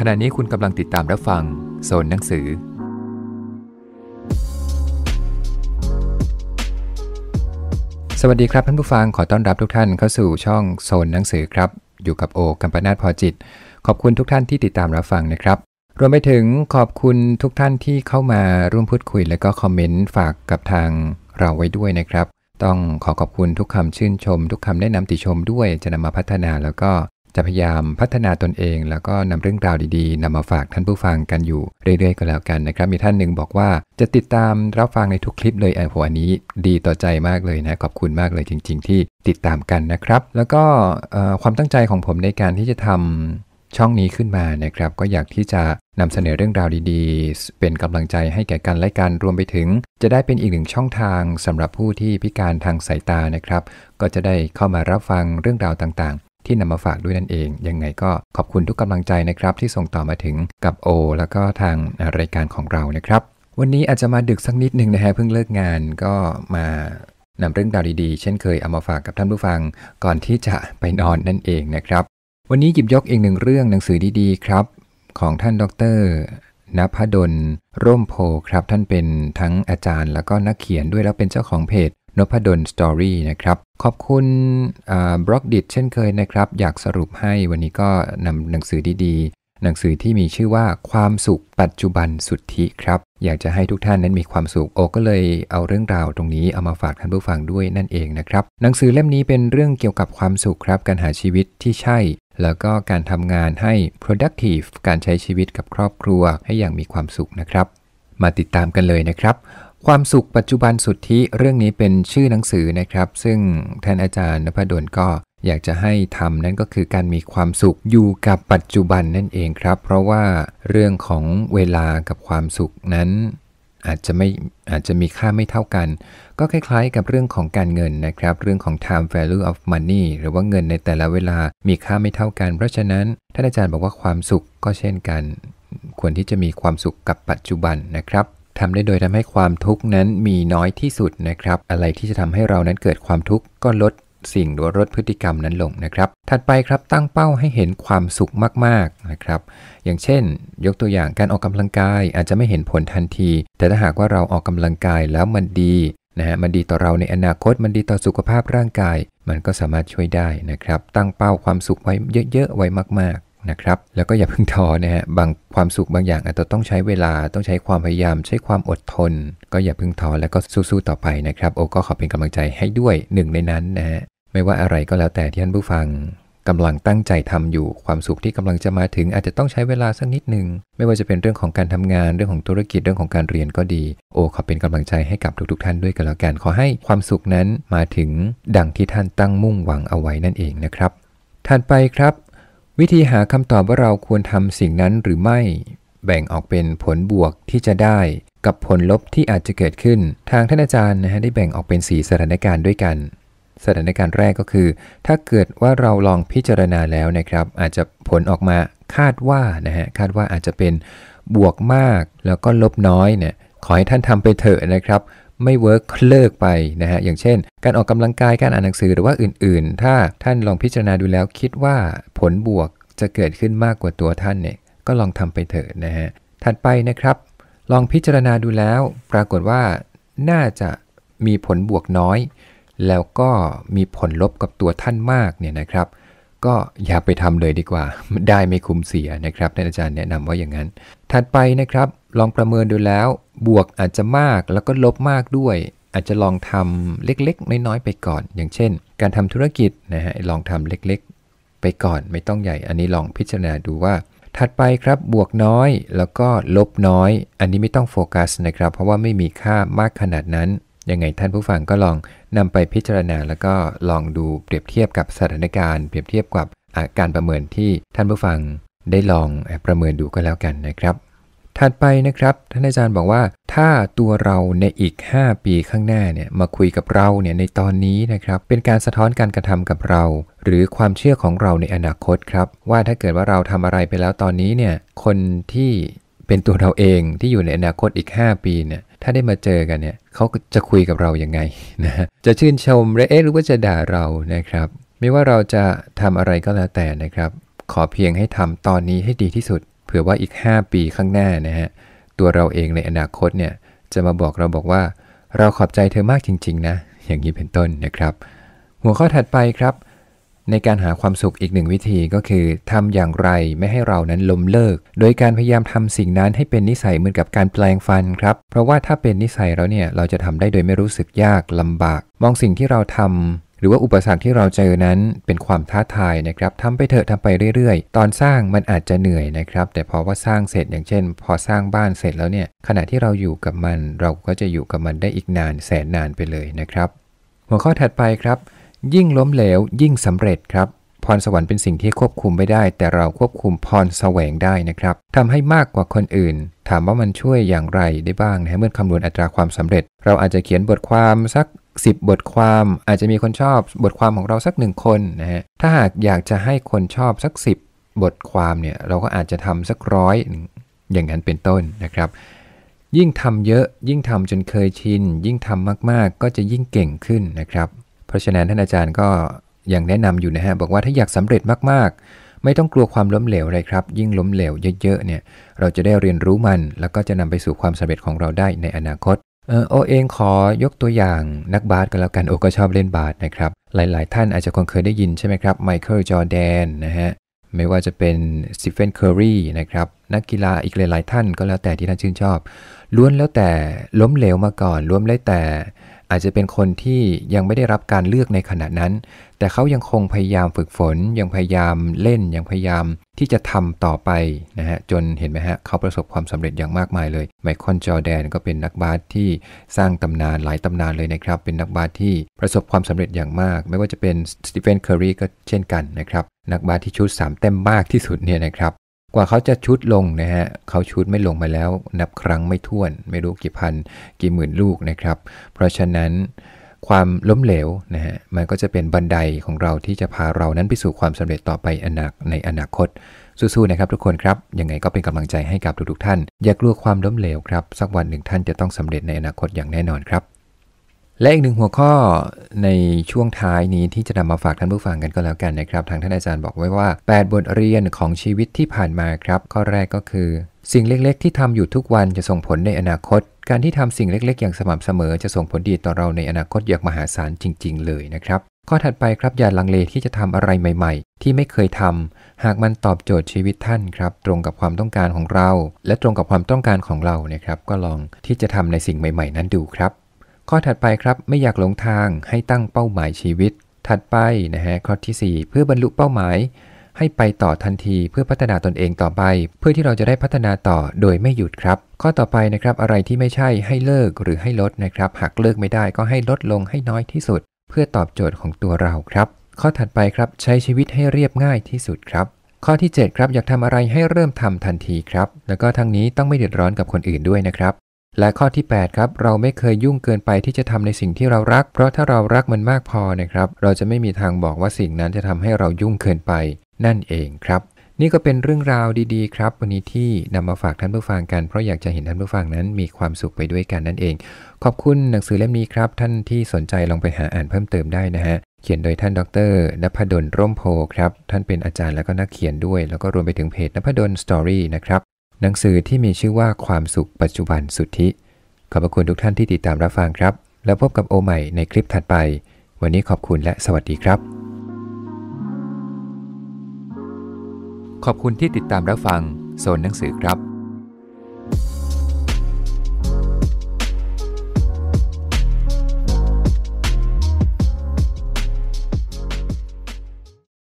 ขณะนี้คุณกำลังติดตามรับฟัง โซนหนังสือ สวัสดีครับท่านผู้ฟังขอต้อนรับทุกท่านเข้าสู่ช่องโซนหนังสือครับ อยู่กับโอกัมปนาทพอจิตขอบคุณทุกท่านที่ติดตามรับฟังนะครับ รวมไปถึงขอบคุณทุกท่านที่เข้ามาร่วมพูดคุย และก็คอมเมนต์ฝากกับทางเราไว้ด้วยนะครับ ต้องขอขอบคุณทุกคำชื่นชม ทุกคำแนะนำติชมด้วยจะนำมาพัฒนาแล้วก็จะพยายามพัฒนาตนเองแล้วก็นำเรื่องราวดี ๆ นำมาฝากท่านผู้ฟังกันอยู่เรื่อยๆก็แล้วกันนะครับ มีท่านหนึ่งบอกว่า จะติดตามรับฟังในทุกคลิปเลยไอ้หัวนี้ดีต่อใจมากเลยนะ ขอบคุณมากเลยจริงๆที่ติดตามกันนะครับ แล้วก็ความตั้งใจของผมในการที่จะทำช่องนี้ขึ้นมานะครับ ก็อยากที่จะนำเสนอเรื่องราวดี ๆ เป็นกำลังใจให้แก่กันและกันรวมไปถึง จะได้เป็นอีกหนึ่งช่องทางสำหรับผู้ที่พิการทางสายตานะครับ ก็จะได้เข้ามารับฟังเรื่องราวต่างที่นำมาฝากด้วยนั่นเอง ยังไงก็ขอบคุณทุกกำลังใจนะครับ ที่ส่งต่อมาถึงกับโอ แล้วก็ทางรายการของเรานะครับ วันนี้อาจจะมาดึกสักนิดหนึ่งนะฮะเพิ่งเลิกงานก็มานำเรื่องราวดีๆ เช่นเคยเอามาฝากกับท่านผู้ฟังก่อนที่จะไปนอนนั่นเองนะครับ วันนี้หยิบยกอีกหนึ่งเรื่องหนังสือดีๆ ครับ ของท่านดรนภดลร่มโพครับ ท่านเป็นทั้งอาจารย์แล้วก็นักเขียนด้วยแล้วเป็นเจ้าของเพจนพดลสตอรี่นะครับขอบคุณบล็อกดิเช่นเคยนะครับ อยากสรุปให้วันนี้ก็นำหนังสือดีๆหนังสือที่มีชื่อว่าความสุขปัจจุบันสุทธิครับ อยากจะให้ทุกท่านนั้นมีความสุขโอก็เลยเอาเรื่องราวตรงนี้เอามาฝากท่านผู้ฟังด้วยนั่นเองนะครับ หนังสือเล่มนี้เป็นเรื่องเกี่ยวกับความสุขครับการหาชีวิตที่ใช่ แล้วก็การทำงานให้ productive การใช้ชีวิตกับครอบครัวให้อย่างมีความสุขนะครับ มาติดตามกันเลยนะครับความสุขปัจจุบันสุดที่เรื่องนี้เป็นชื่อหนังสือนะครับ ซึ่งท่านอาจารย์นภดลก็อยากจะให้ทำนั่นก็คือการมีความสุขอยู่กับปัจจุบันนั่นเองครับ เพราะว่าเรื่องของเวลากับความสุขนั้นอาจจะไม่อาจจะมีค่าไม่เท่ากัน ก็คล้ายๆกับเรื่องของการเงินนะครับ เรื่องของ time value of money หรือว่าเงินในแต่ละเวลามีค่าไม่เท่ากัน เพราะฉะนั้นท่านอาจารย์บอกว่าความสุขก็เช่นกันควรที่จะมีความสุขกับปัจจุบันนะครับทำได้โดยทำให้ความทุกข์นั้นมีน้อยที่สุดนะครับ อะไรที่จะทำให้เรานั้นเกิดความทุกข์ก็ลดสิ่งหรือลดพฤติกรรมนั้นลงนะครับ ถัดไปครับตั้งเป้าให้เห็นความสุขมากๆนะครับ อย่างเช่น ยกตัวอย่างการออกกำลังกายอาจจะไม่เห็นผลทันที แต่ถ้าหากว่าเราออกกำลังกายแล้วมันดีนะฮะ มันดีต่อเราในอนาคต มันดีต่อสุขภาพร่างกาย มันก็สามารถช่วยได้นะครับ ตั้งเป้าความสุขไว้เยอะๆไว้มากนะครับแล้วก็อย่าเพิ่งท้อนะฮะ บางความสุขบางอย่างอาจจะต้องใช้เวลา ต้องใช้ความพยายาม ใช้ความอดทน ก็อย่าเพิ่งท้อแล้วก็สู้ๆต่อไปนะครับ โอก็ขอเป็นกำลังใจให้ด้วยหนึ่ง ในนั้นนะฮะ ไม่ว่าอะไรก็แล้วแต่ที่ท่านผู้ฟังกำลังตั้งใจทำอยู่ความสุขที่กำลังจะมาถึง อาจจะต้องใช้เวลาสักนิดหนึ่งไม่ว่าจะเป็นเรื่องของการทำงาน เรื่องของธุรกิจ เรื่องของการเรียนก็ดี โอ ขอเป็นกำลังใจให้กับทุกๆ ท่านด้วยกันแล้วกันขอให้ความสุขนั้นมาถึงดังที่ท่านตั้งมุ่งหวังเอาไว้นั่นเองนะครับถัดไปครับวิธีหาคำตอบว่าเราควรทำสิ่งนั้นหรือไม่ แบ่งออกเป็นผลบวกที่จะได้กับผลลบที่อาจจะเกิดขึ้น ทางท่านอาจารย์นะฮะได้แบ่งออกเป็นสีสถานการณ์ด้วยกัน สถานการณ์แรกก็คือ ถ้าเกิดว่าเราลองพิจารณาแล้วนะครับ อาจจะผลออกมาคาดว่านะฮะคาดว่าอาจจะเป็นบวกมากแล้วก็ลบน้อยเนี่ยขอให้ท่านทำไปเถอะนะครับไม่เวิร์กเลิกไปนะฮะอย่างเช่น การออกกำลังกายการอ่านหนังสือหรือว่าอื่น ๆ ถ้าท่านลองพิจารณาดูแล้วคิดว่าผลบวกจะเกิดขึ้นมากกว่าตัวท่านเนี่ยก็ลองทำไปเถอะนะฮะถัดไปนะครับ ลองพิจารณาดูแล้ว ปรากฏว่าน่าจะมีผลบวกน้อยแล้วก็มีผลลบกับตัวท่านมากเนี่ยนะครับ ก็อย่าไปทำเลยดีกว่าได้ไม่คุ้มเสียนะครับท่านอาจารย์แนะนำว่าอย่างนั้นถัดไปนะครับลองประเมินดูแล้ว บวกอาจจะมาก แล้วก็ลบมากด้วย อาจจะลองทำเล็กๆน้อยๆไปก่อน อย่างเช่น การทำธุรกิจนะฮะ ลองทำเล็กๆ ไปก่อน ไม่ต้องใหญ่ อันนี้ลองพิจารณาดูว่า ถัดไปครับ บวกน้อย แล้วก็ลบน้อย อันนี้ไม่ต้องโฟกัสนะครับ เพราะว่าไม่มีค่ามากขนาดนั้น ยังไงท่านผู้ฟังก็ลองนำไปพิจารณา แล้วก็ลองดูเปรียบเทียบกับสถานการณ์ เปรียบเทียบกับการประเมินที่ท่านผู้ฟังได้ลองประเมินดูก็แล้วกันนะครับถัดไปนะครับท่านอาจารย์บอกว่า ถ้าตัวเราในอีก 5 ปีข้างหน้าเนี่ยมาคุยกับเราเนี่ยในตอนนี้นะครับเป็นการสะท้อนการกระทำกับเรา หรือความเชื่อของเราในอนาคตครับว่าถ้าเกิดว่าเราทำอะไรไปแล้วตอนนี้เนี่ยคนที่เป็นตัวเราเองที่อยู่ในอนาคตอีก 5 ปีเนี่ยถ้าได้มาเจอกันเนี่ยเขาจะคุยกับเรายังไงนะจะชื่นชมหรือเอ๊ะหรือว่าจะด่าเรานะครับ ไม่ว่าเราจะทำอะไรก็แล้วแต่นะครับขอเพียงให้ทำตอนนี้ให้ดีที่สุดเผื่อว่าอีก 5 ปีข้างหน้านะฮะตัวเราเองในอนาคตเนี่ยจะมาบอกเราบอกว่า เราขอบใจเธอมากจริงๆนะอย่างนี้เป็นต้นนะครับ หัวข้อถัดไปครับ ในการหาความสุขอีกหนึ่งวิธีก็คือทำอย่างไรไม่ให้เรานั้นล้มเลิก โดยการพยายามทำสิ่งนั้นให้เป็นนิสัยเหมือนกับการแปลงฟันครับเพราะว่าถ้าเป็นนิสัยแล้วเนี่ยเราจะทำได้โดยไม่รู้สึกยากลำบาก มองสิ่งที่เราทำหรือว่าอุปสรรคที่เราเจอนั้นเป็นความท้าทายนะครับทำไปเถอะทำไปเรื่อย ๆ ตอนสร้างมันอาจจะเหนื่อยนะครับแต่พอว่าสร้างเสร็จอย่างเช่น พอสร้างบ้านเสร็จแล้วเนี่ยขณะที่เราอยู่กับมัน เราก็จะอยู่กับมันได้อีกนานแสนนานไปเลยนะครับ หัวข้อถัดไปครับ ยิ่งล้มเหลวยิ่งสำเร็จครับพรสวรรค์เป็นสิ่งที่ควบคุมไม่ได้ แต่เราควบคุมพรแสวงได้นะครับทำให้มากกว่าคนอื่น ถามว่ามันช่วยอย่างไรได้บ้างนะเมื่อคำนวณอัตราความสำเร็จ เราอาจจะเขียนบทความสัก 10 บทความอาจจะมีคนชอบบทความของเราสักหนึ่งคนนะฮะถ้าหากอยากจะให้คนชอบสัก 10 บทความเนี่ยเราก็อาจจะทำสักร้อยอย่างนั้นเป็นต้นนะครับ ยิ่งทำเยอะยิ่งทำจนเคยชินยิ่งทำมาก ๆ ก็จะยิ่งเก่งขึ้นนะครับเพราะฉะนั้นท่านอาจารย์ก็อย่างแนะนำอยู่นะฮะ บอกว่าถ้าอยากสำเร็จมากๆ ไม่ต้องกลัวความล้มเหลวเลยครับ ยิ่งล้มเหลวเยอะๆเนี่ยเราจะได้เรียนรู้มันแล้วก็จะนำไปสู่ความสำเร็จของเราได้ในอนาคต โอเองขอยกตัวอย่างนักบาสกันแล้วกัน โอก็ชอบเล่นบาสนะครับ หลายๆท่านอาจจะคงเคยได้ยินใช่ไหมครับไมเคิลจอแดนนะฮะไม่ว่าจะเป็นสตีเฟนเคอรีนะครับ นักกีฬาอีกหลาย ๆ ท่านก็แล้วแต่ที่ท่านชื่นชอบ ล้วนแล้วแต่ล้มเหลวมาก่อนล้วนแล้วแต่อาจจะเป็นคนที่ยังไม่ได้รับการเลือกในขณะนั้น แต่เขายังคงพยายามฝึกฝน ยังพยายามเล่น ยังพยายามที่จะทำต่อไปนะฮะ จนเห็นไหมฮะ เขาประสบความสำเร็จอย่างมากมายเลย ไมเคอนจอแดนก็เป็นนักบาสที่สร้างตำนานหลายตำนานเลยนะครับ เป็นนักบาสที่ประสบความสำเร็จอย่างมาก ไม่ว่าจะเป็นสตีเฟนเคอรีก็เช่นกันนะครับ นักบาสที่ชุด3เต็มมากที่สุดเนี่ยนะครับว่าเขาจะชุดลงนะฮะเขาชุดไม่ลงมาแล้ว นับครั้งไม่ถ้วน ไม่รู้กี่พันกี่หมื่นลูกนะครับเพราะฉะนั้นความล้มเหลวนะฮะมันก็จะเป็นบันไดของเราที่จะพาเรานั้นไปสู่ความสำเร็จต่อไปอนาในอนาคตสู้ๆนะครับ ทุกคนครับยังไงก็เป็นกำลังใจให้กับทุกๆท่าน อย่ากลัวความล้มเหลวครับสักวันหนึ่งท่านจะต้องสำเร็จในอนาคตอย่างแน่นอนครับและอีกหนึ่งหัวข้อในช่วงท้ายนี้ที่จะนำมาฝากท่านผู้ฟังกันก็แล้วกันนะครับ ทางท่านอาจารย์บอกไว้ว่า 8บทเรียนของชีวิตที่ผ่านมาครับข้อแรกก็คือสิ่งเล็กๆ ที่ทำอยู่ทุกวันจะส่งผลในอนาคต การที่ทำสิ่งเล็กๆ อย่างสม่ำเสมอจะส่งผลดีต่อเราในอนาคตอย่างมหาศาลจริงๆเลยนะครับข้อถัดไปครับอย่าลังเลที่จะทำอะไรใหม่ๆ ที่ไม่เคยทำหากมันตอบโจทย์ชีวิตท่านครับตรงกับความต้องการของเรา และตรงกับความต้องการของเรานะครับ ก็ลองที่จะทำในสิ่งใหม่ๆ นั้นดูครับข้อถัดไปครับไม่อยากหลงทางให้ตั้งเป้าหมายชีวิต ถัดไปนะฮะข้อที่ 4 เพื่อบรรลุเป้าหมาย ให้ไปต่อทันทีเพื่อพัฒนาตนเองต่อไป เพื่อที่เราจะได้พัฒนาต่อโดยไม่หยุดครับ ข้อต่อไปนะครับอะไรที่ไม่ใช่ให้เลิกหรือให้ลดนะครับหากเลิกไม่ได้ ก็ให้ลดลงให้น้อยที่สุด เพื่อตอบโจทย์ของตัวเราครับ ข้อถัดไปครับใช้ชีวิตให้เรียบง่ายที่สุดครับ ข้อที่ 7 ครับอยากทำอะไรให้เริ่มทำทันทีครับแล้วก็ทั้งนี้ต้องไม่เดือดร้อนกับคนอื่นด้วยนะครับและข้อที่8ครับเราไม่เคยยุ่งเกินไปที่จะทำในสิ่งที่เรารัก เพราะถ้าเรารักมันมากพอนะครับเราจะไม่มีทางบอกว่าสิ่งนั้นจะทำให้เรายุ่งเกินไปนั่นเองครับ นี่ก็เป็นเรื่องราวดีๆ ครับ วันนี้ที่นำมาฝากท่านผู้ฟังกันเพราะอยากจะเห็นท่านผู้ฟังนั้น มีความสุขไปด้วยกันนั่นเอง ขอบคุณหนังสือเล่มนี้ครับ ท่านที่สนใจลองไปหาอ่านเพิ่มเติมได้นะฮะเขียนโดยท่านดรนพดลร่มโพครับท่านเป็นอาจารย์แล้วก็นักเขียนด้วย แล้วก็รวมไปถึงเพจนพดลสตอรี่นะครับหนังสือที่มีชื่อว่าความสุขปัจจุบันสุทธิขอบพระคุณทุกท่านที่ติดตามรับฟังครับ แล้วพบกับโอใหม่ในคลิปถัดไป วันนี้ขอบคุณและสวัสดีครับ ขอบคุณที่ติดตามรับฟังโซนหนังสือครับ